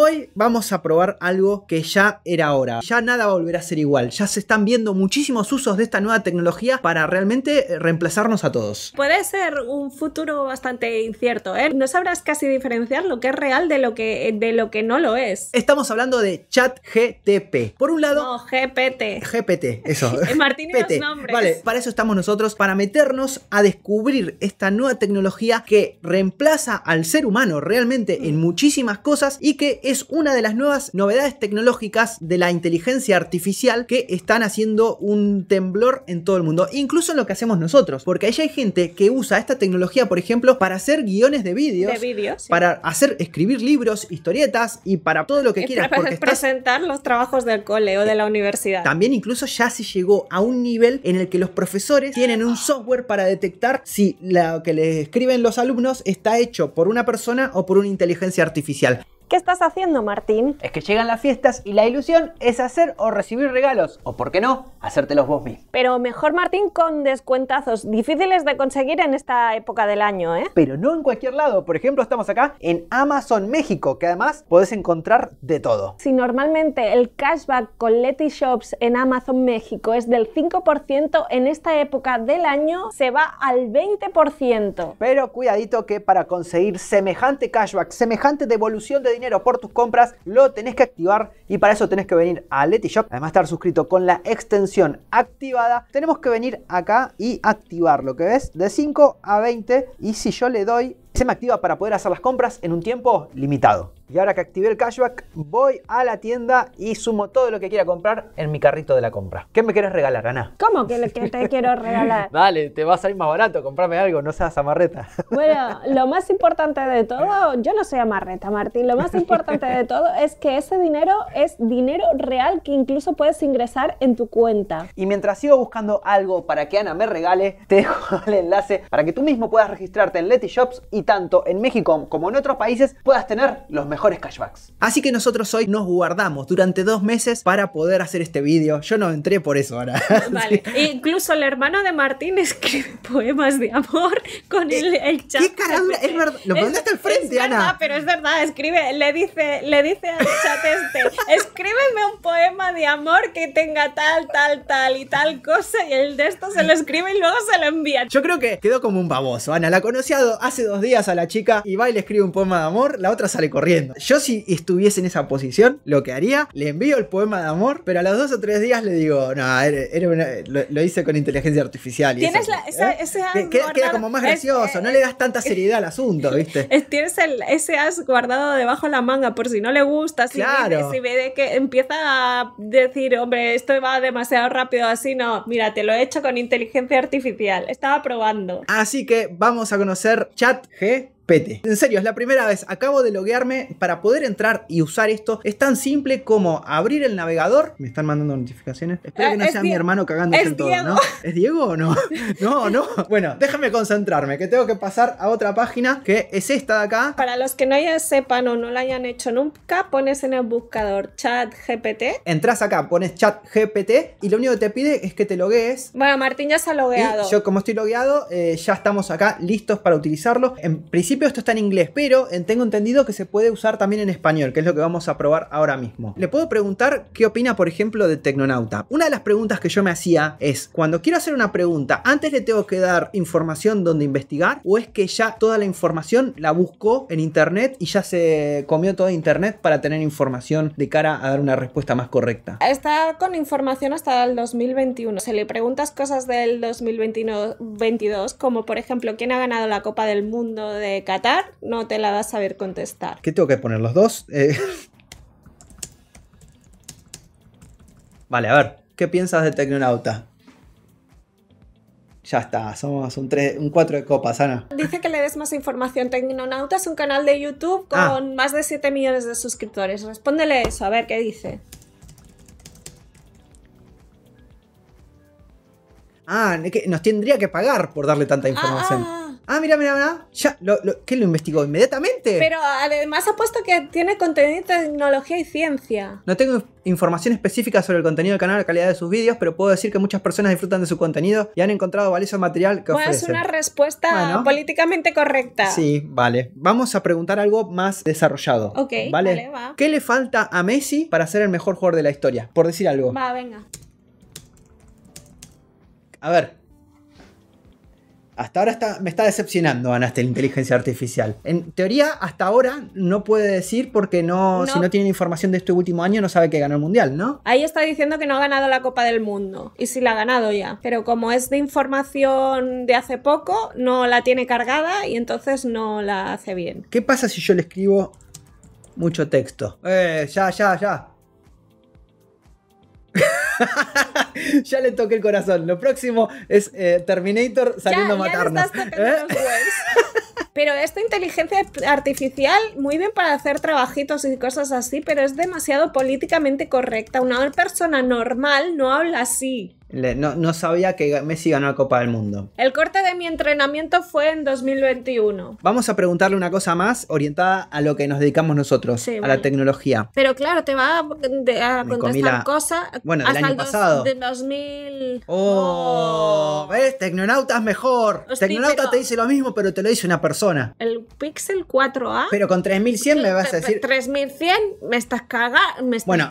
Hoy vamos a probar algo que ya era hora. Ya nada va a volver a ser igual. Ya se están viendo muchísimos usos de esta nueva tecnología para realmente eh, reemplazarnos a todos. Puede ser un futuro bastante incierto, ¿eh? No sabrás casi diferenciar lo que es real de lo que, de lo que no lo es. Estamos hablando de chat GTP. Por un lado... No, GPT. GPT, eso. Martín y los nombres. Vale, para eso estamos nosotros, para meternos a descubrir esta nueva tecnología que reemplaza al ser humano realmente en mm. muchísimas cosas y que es una de las nuevas novedades tecnológicas de la inteligencia artificial que están haciendo un temblor en todo el mundo, incluso en lo que hacemos nosotros, porque ahí hay gente que usa esta tecnología, por ejemplo, para hacer guiones de vídeos, para hacer escribir libros, historietas y para todo lo que quieras. Para presentar los trabajos del cole o de la universidad. También incluso ya se llegó a un nivel en el que los profesores tienen un software para detectar si lo que les escriben los alumnos está hecho por una persona o por una inteligencia artificial. ¿Qué estás haciendo, Martín? Es que llegan las fiestas y la ilusión es hacer o recibir regalos, o por qué no, hacértelos vos mismo. Pero mejor, Martín, con descuentazos difíciles de conseguir en esta época del año, ¿eh? Pero no en cualquier lado. Por ejemplo, estamos acá en Amazon México, que además podés encontrar de todo. Si normalmente el cashback con letty Shops en Amazon México es del 5%, en esta época del año se va al 20%. Pero cuidadito que para conseguir semejante cashback, semejante devolución de dinero por tus compras, lo tenés que activar y para eso tenés que venir a Leti Shop. Además estar suscrito con la extensión activada, tenemos que venir acá y activar lo que ves de 5 a 20 y si yo le doy se me activa para poder hacer las compras en un tiempo limitado. Y ahora que activé el cashback, voy a la tienda y sumo todo lo que quiera comprar en mi carrito de la compra. ¿Qué me quieres regalar, Ana? ¿Cómo que lo que te quiero regalar? Dale, te va a salir más barato, comprarme algo, no seas amarreta. Bueno, lo más importante de todo, yo no soy amarreta, Martín, lo más importante de todo es que ese dinero es dinero real que incluso puedes ingresar en tu cuenta. Y mientras sigo buscando algo para que Ana me regale, te dejo el enlace para que tú mismo puedas registrarte en Leti Shops y tanto en México como en otros países puedas tener los mejores cashbacks. Así que nosotros hoy nos guardamos durante dos meses para poder hacer este vídeo. Yo no entré por eso ahora. Vale. Incluso el hermano de Martín escribe poemas de amor con el, chat. ¿Qué caramba? Es verdad. Lo mandaste al frente, es Ana. pero es verdad. Escribe, le dice, le dice al chat este, escríbeme un poema de amor que tenga tal, tal, tal y tal cosa. Y el de esto se lo escribe y luego se lo envía. Yo creo que quedó como un baboso. Ana, la conocido hace dos días a la chica y va y le escribe un poema de amor, la otra sale corriendo. Yo si estuviese en esa posición, lo que haría, le envío el poema de amor, pero a los dos o tres días le digo, no, lo, hice con inteligencia artificial. Y tienes ¿eh?". ese as queda, como más gracioso, no le das tanta seriedad al asunto, ¿viste? tienes el, ese as guardado debajo de la manga por si no le gusta, si, si ve que empieza a decir, hombre, esto va demasiado rápido así, no, mira, te lo he hecho con inteligencia artificial, estaba probando. Así que vamos a conocer chat G P En serio, es la primera vez. Acabo de loguearme para poder entrar y usar esto. Es tan simple como abrir el navegador. Me están mandando notificaciones. Espero eh, que no sea mi hermano cagándose en todo, ¿no? ¿Es Diego o no? No, no. Bueno, déjame concentrarme, que tengo que pasar a otra página que es esta de acá. Para los que no ya sepan o no la hayan hecho nunca, pones en el buscador chat GPT. Entras acá, pones chat GPT y lo único que te pide es que te loguees. Bueno, Martín ya se ha logueado. yo, como estoy logueado, eh, ya estamos acá listos para utilizarlo. En principio, esto está en inglés, pero eh, tengo entendido que se puede usar también en español, que es lo que vamos a probar ahora mismo. Le puedo preguntar qué opina, por ejemplo, de Tecnonauta. Una de las preguntas que yo me hacía es, cuando quiero hacer una pregunta, ¿antes le tengo que dar información donde investigar? ¿O es que ya toda la información la busco en internet y ya se comió todo internet para tener información de cara a dar una respuesta más correcta? Está con información hasta el 2021. Si le preguntas cosas del 2021 22, como por ejemplo quién ha ganado la Copa del Mundo de Qatar, no te la vas a saber contestar. ¿Qué tengo que poner? ¿Los dos? Eh. Vale, a ver, ¿qué piensas de Tecnonauta? Ya está, somos un, tres, un 4 de copas, Ana. Dice que le des más información. Tecnonauta es un canal de YouTube ah. con más de 7 millones de suscriptores. Respóndele eso, a ver qué dice. Ah, nos tendría que pagar por darle tanta ah, ah, información. Ah, mira, mira, mira. Ya, lo, lo, ¿Qué lo investigó inmediatamente? Pero además ha puesto que tiene contenido de tecnología y ciencia. No tengo información específica sobre el contenido del canal, la calidad de sus vídeos, pero puedo decir que muchas personas disfrutan de su contenido y han encontrado valioso material que bueno, Es una respuesta políticamente correcta. Sí, vale. Vamos a preguntar algo más desarrollado. Ok, ¿vale? vale va. ¿Qué le falta a Messi para ser el mejor jugador de la historia? Por decir algo. Va, venga. A ver, hasta ahora me está decepcionando Ganaste, la inteligencia artificial. En teoría, hasta ahora no puede decir porque no, si no tiene información de este último año no sabe que ganó el mundial, ¿no? Ahí está diciendo que no ha ganado la Copa del Mundo y si la ha ganado ya. Pero como es de información de hace poco, no la tiene cargada y entonces no la hace bien. ¿Qué pasa si yo le escribo mucho texto? Eh, ya, ya, ya. ya le toqué el corazón. Lo próximo es eh, Terminator saliendo a matarnos. ¿Eh? pero esta inteligencia artificial, muy bien para hacer trabajitos y cosas así, pero es demasiado políticamente correcta. Una persona normal no habla así. No, sabía que Messi ganó la Copa del Mundo. El corte de mi entrenamiento fue en 2021. Vamos a preguntarle una cosa más orientada a lo que nos dedicamos nosotros, a la tecnología. Pero claro, te va a, contestar cosas. Bueno, del año pasado. De 2000. Oh, ¿Ves? Tecnonautas mejor. Tecnonauta te dice lo mismo, pero te lo dice una persona. El Pixel 4A. Pero con 3100 me vas a decir. 3100 me estás, cagando me estás bueno,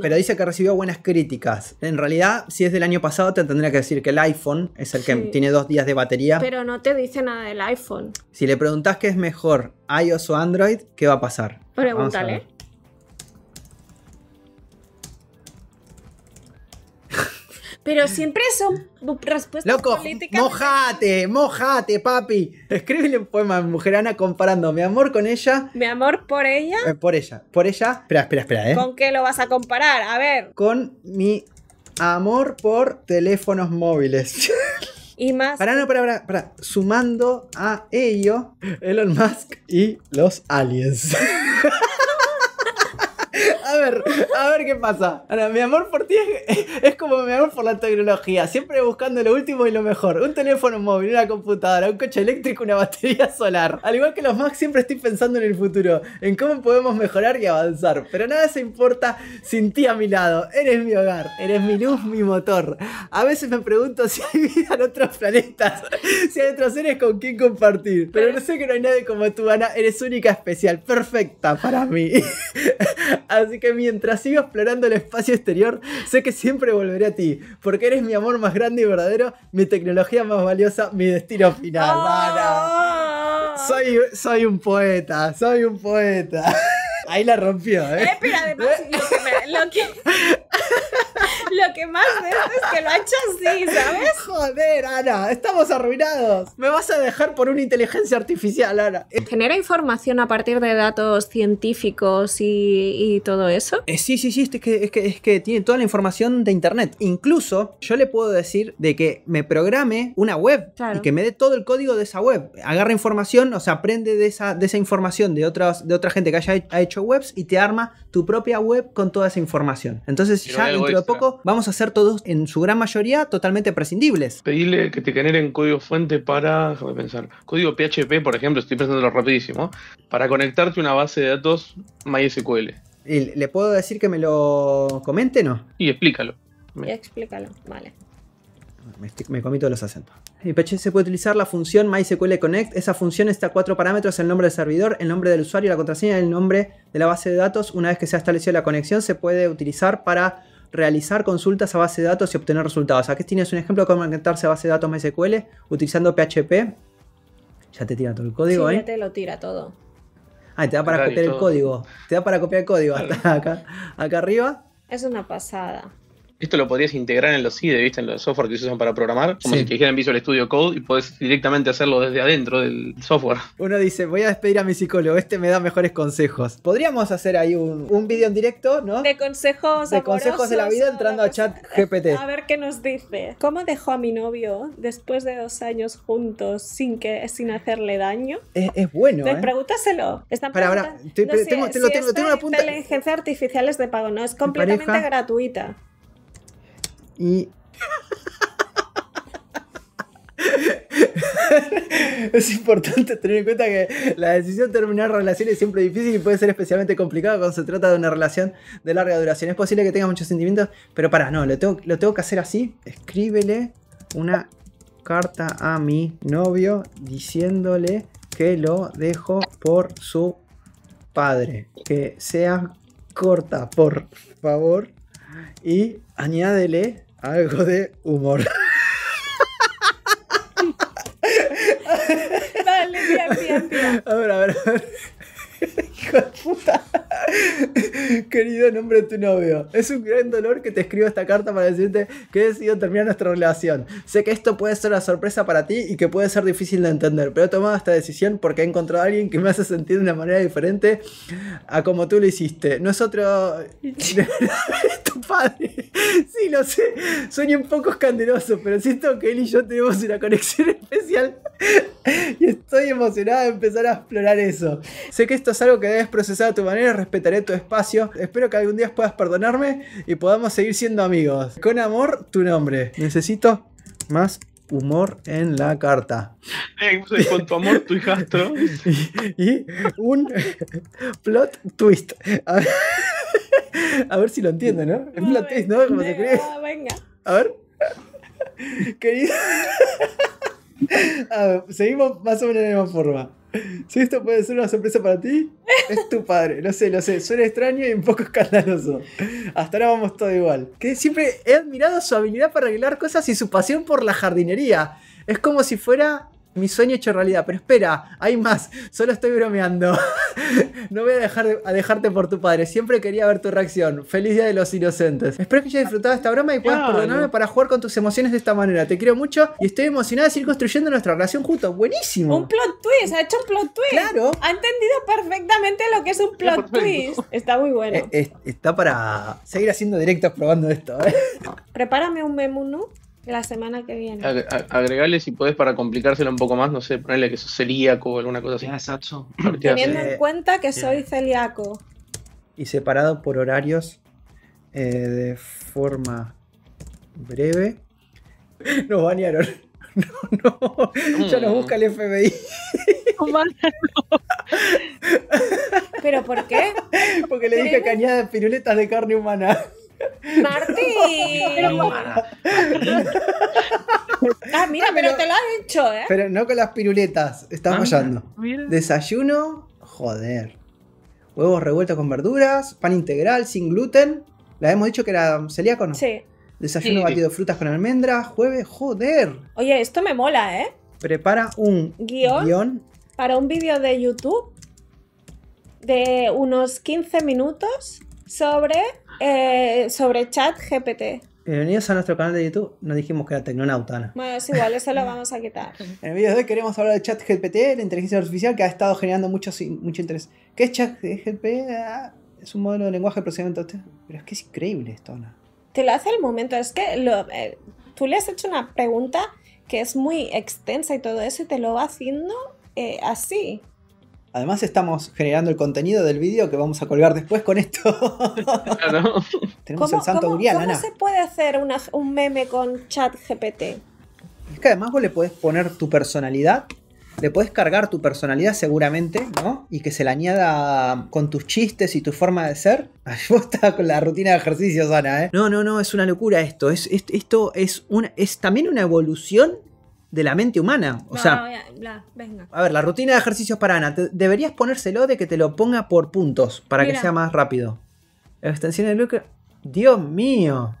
pero dice que recibió buenas críticas. En realidad, si es del año año pasado te tendría que decir que el iPhone es el que tiene dos días de batería. Pero no te dice nada del iPhone. Si le preguntas qué es mejor, iOS o Android, ¿qué va a pasar? Pregúntale. Pero siempre son respuestas Loco, políticas. Mojate, mojate, papi. Escríbele un poema mujerana comparando mi amor con ella. Mi amor por ella. Eh, por ella. Por ella. Espera, espera, espera, eh. ¿Con qué lo vas a comparar? A ver. Con mi Amor por teléfonos móviles. Y más. Para, no, para, para, Sumando a ello Elon Musk y los aliens. a ver qué pasa. Ahora, mi amor por ti es, como mi amor por la tecnología, siempre buscando lo último y lo mejor. Un teléfono móvil, una computadora, un coche eléctrico, una batería solar. Al igual que los Mac siempre estoy pensando en el futuro, en cómo podemos mejorar y avanzar. Pero nada se importa sin ti a mi lado. Eres mi hogar, eres mi luz, mi motor. A veces me pregunto si hay vida en otros planetas, si hay otros seres con quien compartir. Pero no sé que no hay nadie como tú, Ana. Eres única, especial, perfecta para mí. Así que mientras sigo explorando el espacio exterior, sé que siempre volveré a ti, porque eres mi amor más grande y verdadero, mi tecnología más valiosa, mi destino final. Ah. Soy, soy un poeta, soy un poeta. Ahí la rompió, ¿eh? Espera, eh, lo que más de esto es que lo ha hecho así, ¿sabes? Joder, Ana, estamos arruinados. Me vas a dejar por una inteligencia artificial, Ana. ¿Genera información a partir de datos científicos y, todo eso? Eh, sí, sí, sí, es que, es, que, tiene toda la información de internet. Incluso yo le puedo decir de que me programe una web y que me dé todo el código de esa web. Agarra información, o sea, aprende de esa, de esa información de, otras, de otra gente que haya hecho webs y te arma tu propia web con toda esa información. Entonces ya dentro de poco vamos a ser todos en su gran mayoría totalmente prescindibles. Pedirle que te generen código fuente para, déjame pensar, código PHP, por ejemplo, estoy pensando rapidísimo, para conectarte a una base de datos MySQL. ¿Le puedo decir que me lo comente, no? Y explícalo. Y explícalo, vale. Me, me, comí los acentos. En se puede utilizar la función MySQL Connect. Esa función está a cuatro parámetros: el nombre del servidor, el nombre del usuario, la contraseña y el nombre de la base de datos. Una vez que se ha establecido la conexión, se puede utilizar para realizar consultas a base de datos y obtener resultados. Aquí tienes un ejemplo de cómo conectarse a base de datos MySQL utilizando PHP. Ya te tira todo el código, ¿eh? Ya te lo tira todo. Ah, te da para copiar el código. Te da para copiar el código hasta acá arriba. Es una pasada esto lo podrías integrar en los IDE, ¿viste? En los software que se usan para programar, como si dijeran Visual Studio Code y podés directamente hacerlo desde adentro del software. Uno dice, voy a despedir a mi psicólogo, este me da mejores consejos. Podríamos hacer ahí un, un video en directo, ¿no? De consejos De consejos de la vida entrando a chat GPT. A ver qué nos dice. ¿Cómo dejó a mi novio después de dos años juntos sin que sin hacerle daño? Es, bueno, ¿eh? Pregúntaselo. para, ahora, tengo, una inteligencia artificial es de pago, no, es completamente gratuita. Y. es importante tener en cuenta que la decisión de terminar relaciones siempre es difícil y puede ser especialmente complicada cuando se trata de una relación de larga duración. Es posible que tengas muchos sentimientos, pero para, no, lo lo tengo que hacer así. Escríbele una carta a mi novio diciéndole que lo dejo por su padre. Que sea corta, por favor y añádele algo de humor. Dale, bien, bien, bien. A ver, a ver, a ver. querido nombre de tu novio. Es un gran dolor que te escriba esta carta para decirte que he decidido terminar nuestra relación. Sé que esto puede ser una sorpresa para ti y que puede ser difícil de entender, pero he tomado esta decisión porque he encontrado a alguien que me hace sentir de una manera diferente a como tú lo hiciste. No es otro... tu padre. Sí, lo sé. Soy un poco escandaloso, pero siento que él y yo tenemos una conexión especial. y estoy emocionada de empezar a explorar eso. Sé que esto es algo que debes procesar a tu manera, respetaré tu espacio. Espero que algún día puedas perdonarme y podamos seguir siendo amigos. Con amor, tu nombre. Necesito más humor en la carta. con tu amor, tu hijastro. y, un plot twist. A ver, si lo entiendo, ¿no? plot twist, ¿no? A ver. Querido seguimos más o menos de la misma forma. Si esto puede ser una sorpresa para ti, es tu padre. no sé, lo sé. Suena extraño y un poco escandaloso. Hasta ahora vamos todo igual. Que siempre he admirado su habilidad para arreglar cosas y su pasión por la jardinería. Es como si fuera mi sueño hecho realidad. Pero espera, hay más. Solo estoy bromeando. no voy a, dejar, dejarte por tu padre. Siempre quería ver tu reacción. Feliz Día de los Inocentes. Espero que hayas disfrutado esta broma y puedas perdonarme para jugar con tus emociones de esta manera. Te quiero mucho y estoy emocionada de seguir construyendo nuestra relación juntos. Buenísimo. Un plot twist. Ha hecho un plot twist. Claro. Ha entendido perfectamente lo que es un plot twist. Está muy bueno. Eh, está para seguir haciendo directos probando esto. ¿eh? Prepárame un ¿no? La semana que viene. agregarle agregale si puedes para complicárselo un poco más, no sé, ponerle que sos celíaco o alguna cosa así. Teniendo en eh, cuenta que soy celíaco. Y separado por horarios eh, de forma breve. Nos bañaron. No, no. Ya nos mm. busca el FBI. ¿Pero por qué? Porque le dije cañada de piruletas de carne humana. Martín. ah, mira, pero, te lo has hecho, ¿eh? Pero no con las piruletas, está ah, fallando. Desayuno, joder. Huevos revueltos con verduras, pan integral, sin gluten. La hemos dicho que era celíaco, ¿no? Sí. Desayuno batido de frutas con almendras, jueves, joder. Oye, esto me mola, ¿eh? Prepara un guión, guión. para un vídeo de YouTube de unos 15 minutos sobre eh, sobre chat GPT. Bienvenidos a nuestro canal de YouTube. Nos dijimos que era Tecnonautana. Bueno, es igual, eso lo vamos a quitar. en el video de hoy queremos hablar de chat GPT, la inteligencia artificial que ha estado generando mucho, mucho interés. ¿Qué es ChatGPT? Ah, es un modelo de lenguaje de Pero es que es increíble esto, Ana. Te lo hace al momento. Es que eh, tú le has hecho una pregunta que es muy extensa y todo eso y te lo va haciendo eh, así. Además estamos generando el contenido del vídeo que vamos a colgar después con esto. Tenemos el santo ¿cómo, ¿cómo se puede hacer un meme con chat GPT? Es que además vos le podés poner tu personalidad, le podés cargar tu personalidad seguramente, ¿no? Y que se la añada con tus chistes y tu forma de ser. Ay, vos estás con la rutina de ejercicios, Ana, ¿eh? No, no, no, es una locura esto. esto es, una, es también una evolución de la mente humana. O sea, A ver, la rutina de ejercicios para Ana, deberías ponérselo de que te lo ponga por puntos para que sea más rápido. Extensión de lucro. Dios mío.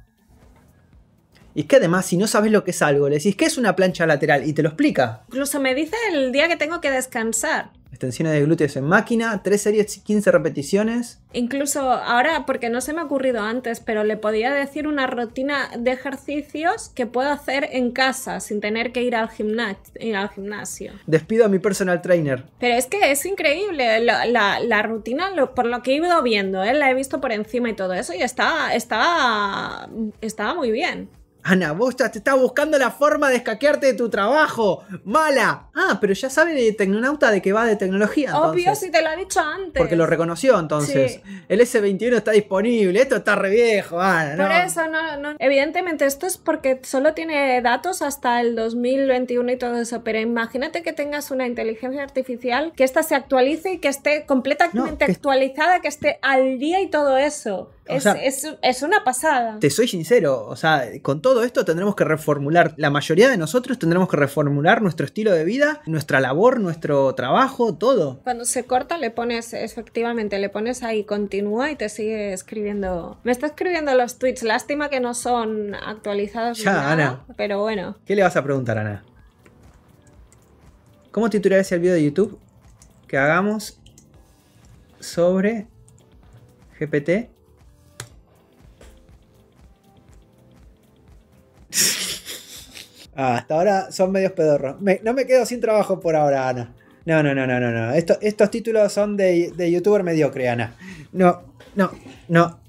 Y es que además, si no sabes lo que es algo, le decís que es una plancha lateral y te lo explica. Incluso me dice el día que tengo que descansar extensiones de glúteos en máquina, 3 series, y 15 repeticiones. Incluso ahora, porque no se me ha ocurrido antes, pero le podía decir una rutina de ejercicios que puedo hacer en casa sin tener que ir al, gimnasio. Eh, Despido a mi personal trainer. Pero es que es increíble la, rutina, por lo que he ido viendo, ¿eh? la he visto por encima y todo eso y estaba muy bien. Ana, vos te estás buscando la forma de escaquearte de tu trabajo. ¡Mala! Ah, pero ya sabe de Tecnonauta de que va de tecnología. Entonces. Obvio, si te lo ha dicho antes. Porque lo reconoció entonces. El S21 está disponible. Esto está re viejo, Ana. Por eso, no, no. Evidentemente, esto es porque solo tiene datos hasta el 2021 y todo eso. Pero imagínate que tengas una inteligencia artificial, que esta se actualice y que esté completamente actualizada, que esté al día y todo eso es, una pasada. Te soy sincero, o sea, con todo esto tendremos que reformular, la mayoría de nosotros tendremos que reformular nuestro estilo de vida, nuestra labor, nuestro trabajo, todo. Cuando se corta le pones, efectivamente, le pones ahí continúa y te sigue escribiendo. Me está escribiendo los tweets, lástima que no son actualizados. Ya, Ana. Pero bueno. ¿Qué le vas a preguntar, Ana? ¿Cómo titular ese video de YouTube que hagamos sobre GPT? Ah, hasta ahora son medios pedorros. no me quedo sin trabajo por ahora, Ana. No, no, no, no, no. no. estos títulos son de, de youtuber mediocre, Ana. No, no, no.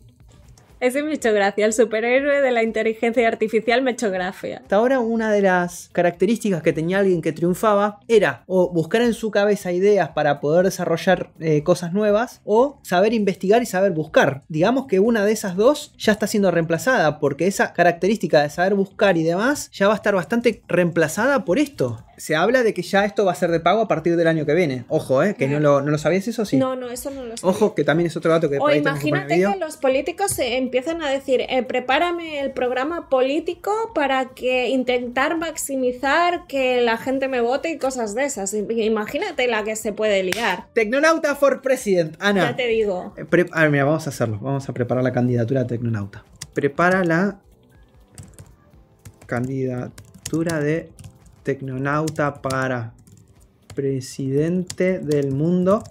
Ese me echó gracia, el superhéroe de la inteligencia artificial me hecho gracia. Hasta ahora una de las características que tenía alguien que triunfaba era o buscar en su cabeza ideas para poder desarrollar eh, cosas nuevas o saber investigar y saber buscar. Digamos que una de esas dos ya está siendo reemplazada porque esa característica de saber buscar y demás ya va a estar bastante reemplazada por esto. Se habla de que ya esto va a ser de pago a partir del año que viene. Ojo, ¿eh? Que no lo, sabías eso, sí. No, no, eso no lo sabía. Ojo, que también es otro dato que... O imagínate que, los políticos se empiezan a decir, eh, prepárame el programa político para que intentar maximizar que la gente me vote y cosas de esas. Imagínate la que se puede ligar. Tecnonauta for President, Ana. Ya te digo. Eh, a ver, mira, vamos a hacerlo. Vamos a preparar la candidatura de Tecnonauta. Prepara la candidatura de Tecnonauta para presidente del mundo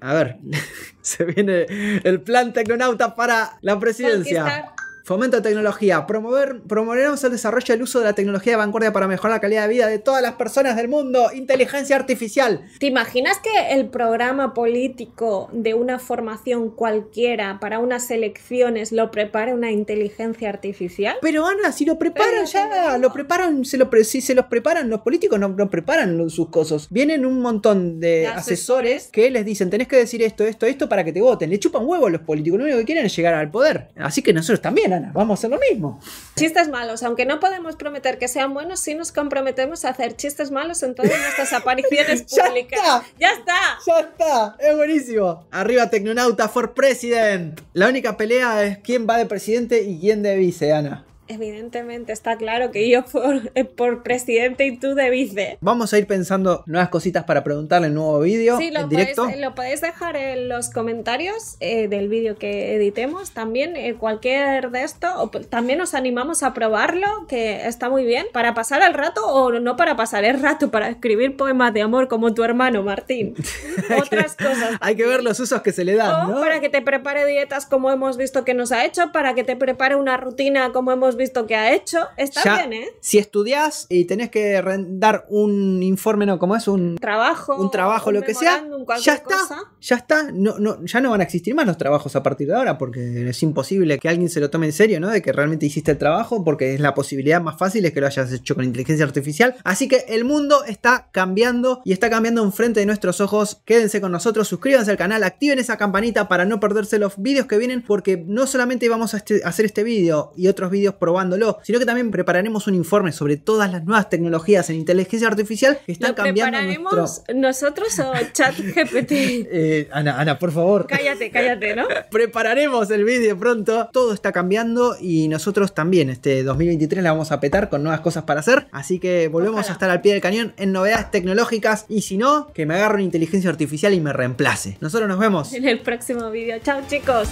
a ver, se viene el plan tecnonauta para la presidencia. Fomento de tecnología. Promover, promoveremos el desarrollo y el uso de la tecnología de vanguardia para mejorar la calidad de vida de todas las personas del mundo. Inteligencia artificial. ¿Te imaginas que el programa político de una formación cualquiera para unas elecciones lo prepare una inteligencia artificial? Pero Ana, si lo preparan ya, lo preparan, se lo si se los preparan, los políticos no, preparan sus cosas. Vienen un montón de, asesores, que les dicen, tenés que decir esto, esto, esto para que te voten. Le chupan a los políticos, lo único que quieren es llegar al poder. Así que nosotros también, Vamos a hacer lo mismo. Chistes malos, aunque no podemos prometer que sean buenos, sí nos comprometemos a hacer chistes malos en todas nuestras apariciones públicas. ¡Ya está! ¡Ya está! ¡Es buenísimo! Arriba Tecnonauta for President. La única pelea es quién va de presidente y quién de vice, Ana evidentemente está claro que yo por, eh, presidente y tú de vice. Vamos a ir pensando nuevas cositas para preguntarle en nuevo vídeo. Sí, lo, en directo. Podéis, lo podéis dejar en los comentarios eh, del vídeo que editemos. También eh, cualquier de esto. Pues, también nos animamos a probarlo, que está muy bien. Para pasar el rato o no para pasar el rato, para escribir poemas de amor como tu hermano Martín. Otras cosas. Hay que ver los usos que se le dan. O para que te prepare dietas como hemos visto que nos ha hecho, para que te prepare una rutina como hemos visto que ha hecho, está bien, ¿eh? Si estudias y tenés que dar un informe, no, como es un trabajo, un trabajo, lo que sea, ya está, ya está, no, ya no van a existir más los trabajos a partir de ahora, porque es imposible que alguien se lo tome en serio, ¿no? De que realmente hiciste el trabajo, porque es la posibilidad más fácil es que lo hayas hecho con inteligencia artificial. Así que el mundo está cambiando y está cambiando enfrente de nuestros ojos. Quédense con nosotros, suscríbanse al canal, activen esa campanita para no perderse los vídeos que vienen, porque no solamente vamos a, este, hacer este vídeo y otros vídeos por probándolo, sino que también prepararemos un informe sobre todas las nuevas tecnologías en inteligencia artificial que están ¿Lo cambiando. ¿Prepararemos nosotros o ChatGPT? eh, Ana, Ana, por favor. Cállate, cállate, ¿no? prepararemos el vídeo pronto. Todo está cambiando y nosotros también. Este 2023 la vamos a petar con nuevas cosas para hacer. Así que volvemos a estar al pie del cañón en novedades tecnológicas. Y si no, que me agarre una inteligencia artificial y me reemplace. Nosotros nos vemos. En el próximo vídeo. Chao, chicos.